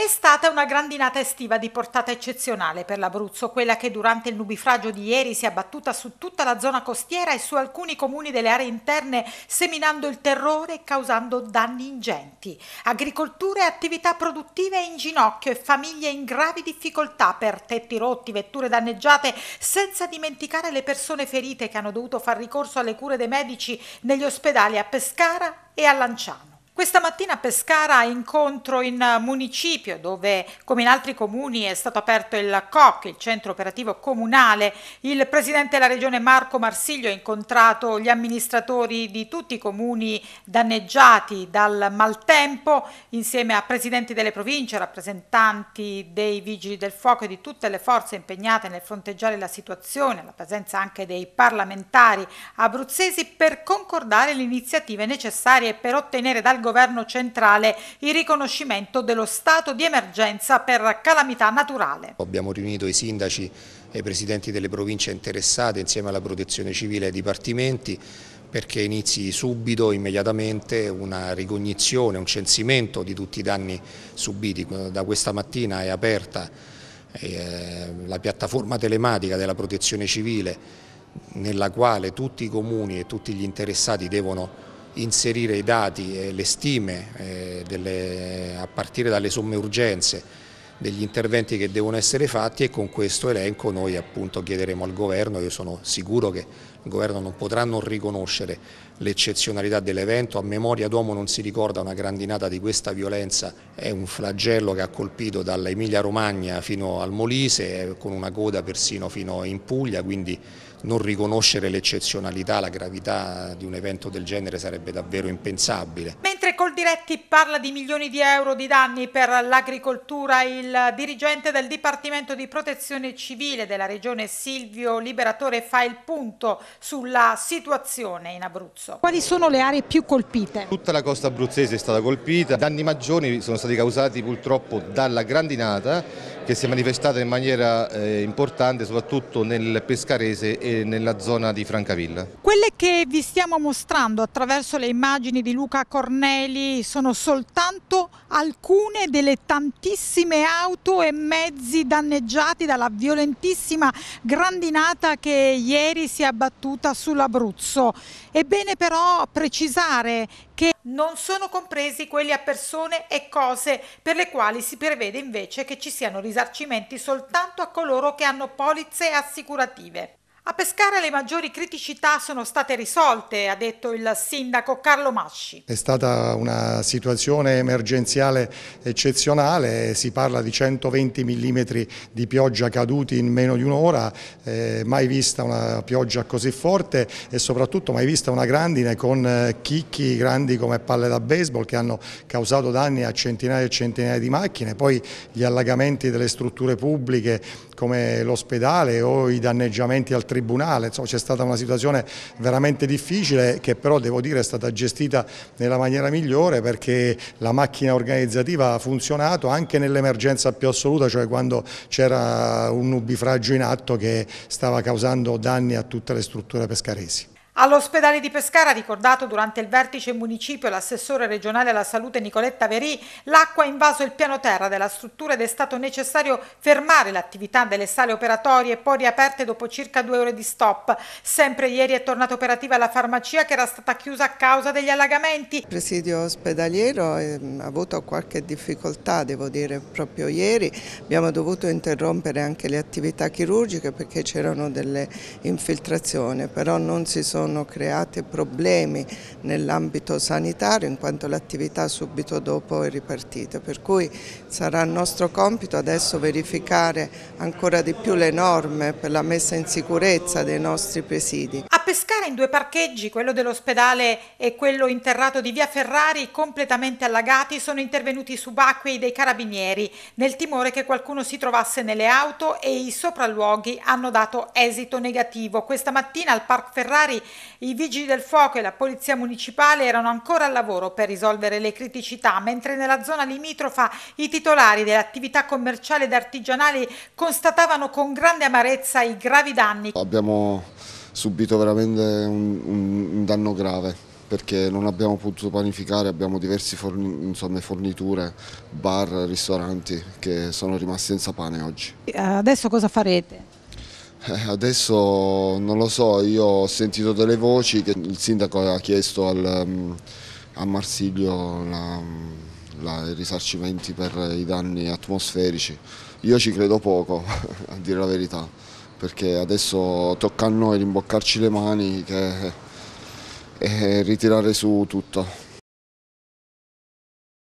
È stata una grandinata estiva di portata eccezionale per l'Abruzzo, quella che durante il nubifragio di ieri si è abbattuta su tutta la zona costiera e su alcuni comuni delle aree interne, seminando il terrore e causando danni ingenti. Agricolture e attività produttive in ginocchio e famiglie in gravi difficoltà per tetti rotti, vetture danneggiate, senza dimenticare le persone ferite che hanno dovuto far ricorso alle cure dei medici negli ospedali a Pescara e a Lanciano. Questa mattina a Pescara incontro in eh, municipio dove come in altri comuni è stato aperto il COC, il centro operativo comunale. Il presidente della regione Marco Marsiglio ha incontrato gli amministratori di tutti i comuni danneggiati dal maltempo insieme a presidenti delle province, rappresentanti dei vigili del fuoco e di tutte le forze impegnate nel fronteggiare la situazione, la presenza anche dei parlamentari abruzzesi per concordare le iniziative necessarie per ottenere dal governo governo centrale il riconoscimento dello stato di emergenza per calamità naturale. Abbiamo riunito i sindaci e i presidenti delle province interessate insieme alla protezione civile e ai dipartimenti perché inizi subito, immediatamente, una ricognizione, un censimento di tutti i danni subiti. Da questa mattina è aperta eh, la piattaforma telematica della protezione civile nella quale tutti i comuni e tutti gli interessati devono inserire i dati e le stime eh, delle, a partire dalle somme urgenze degli interventi che devono essere fatti e con questo elenco noi appunto chiederemo al governo, io sono sicuro che il governo non potrà non riconoscere l'eccezionalità dell'evento, a memoria d'uomo non si ricorda una grandinata di questa violenza, è un flagello che ha colpito dall'Emilia Romagna fino al Molise, con una coda persino fino in Puglia, quindi non riconoscere l'eccezionalità, la gravità di un evento del genere sarebbe davvero impensabile. Mentre Coldiretti parla di milioni di euro di danni per l'agricoltura, il dirigente del Dipartimento di Protezione Civile della Regione Silvio Liberatore fa il punto sulla situazione in Abruzzo. Quali sono le aree più colpite? Tutta la costa abruzzese è stata colpita, danni maggiori sono stati causati purtroppo dalla grandinata che si è manifestata in maniera eh, importante soprattutto nel Pescarese e nella zona di Francavilla. Quelle che vi stiamo mostrando attraverso le immagini di Luca Corneli sono soltanto alcune delle tantissime auto e mezzi danneggiati dalla violentissima grandinata che ieri si è abbattuta sull'Abruzzo. È bene però precisare che non sono compresi quelli a persone e cose per le quali si prevede invece che ci siano risarcimenti soltanto a coloro che hanno polizze assicurative. A Pescara le maggiori criticità sono state risolte, ha detto il sindaco Carlo Masci. È stata una situazione emergenziale eccezionale, si parla di 120 mm di pioggia caduti in meno di un'ora, eh, mai vista una pioggia così forte e soprattutto mai vista una grandine con eh, chicchi grandi come palle da baseball che hanno causato danni a centinaia e centinaia di macchine, poi gli allagamenti delle strutture pubbliche come l'ospedale o i danneggiamenti al tribunale tribunale, c'è stata una situazione veramente difficile che però devo dire è stata gestita nella maniera migliore perché la macchina organizzativa ha funzionato anche nell'emergenza più assoluta, cioè quando c'era un nubifragio in atto che stava causando danni a tutte le strutture pescaresi. All'ospedale di Pescara, ricordato durante il vertice municipio l'assessore regionale alla salute Nicoletta Verì, l'acqua ha invaso il piano terra della struttura ed è stato necessario fermare l'attività delle sale operatorie poi riaperte dopo circa due ore di stop. Sempre ieri è tornata operativa la farmacia che era stata chiusa a causa degli allagamenti. Il presidio ospedaliero ehm, ha avuto qualche difficoltà, devo dire, proprio ieri. Abbiamo dovuto interrompere anche le attività chirurgiche perché c'erano delle infiltrazioni, però non si sono sono creati problemi nell'ambito sanitario in quanto l'attività subito dopo è ripartita, per cui sarà nostro compito adesso verificare ancora di più le norme per la messa in sicurezza dei nostri presidi. A pescare in due parcheggi, quello dell'ospedale e quello interrato di via Ferrari, completamente allagati, sono intervenuti i subacquei dei carabinieri nel timore che qualcuno si trovasse nelle auto e i sopralluoghi hanno dato esito negativo. Questa mattina al Parco Ferrari i vigili del fuoco e la polizia municipale erano ancora al lavoro per risolvere le criticità, mentre nella zona limitrofa i titolari dell'attività commerciale ed artigianale constatavano con grande amarezza i gravi danni. Abbiamo subito veramente un, un danno grave perché non abbiamo potuto panificare, abbiamo diverse forn forniture, bar, ristoranti che sono rimasti senza pane oggi. Eh, adesso cosa farete? Eh, adesso non lo so, io ho sentito delle voci che il sindaco ha chiesto al, mm, a Marsiglio la, mm, la, i risarcimenti per i danni atmosferici. Io ci credo poco, a dire la verità, perché adesso tocca a noi rimboccarci le mani che, eh, e ritirare su tutto.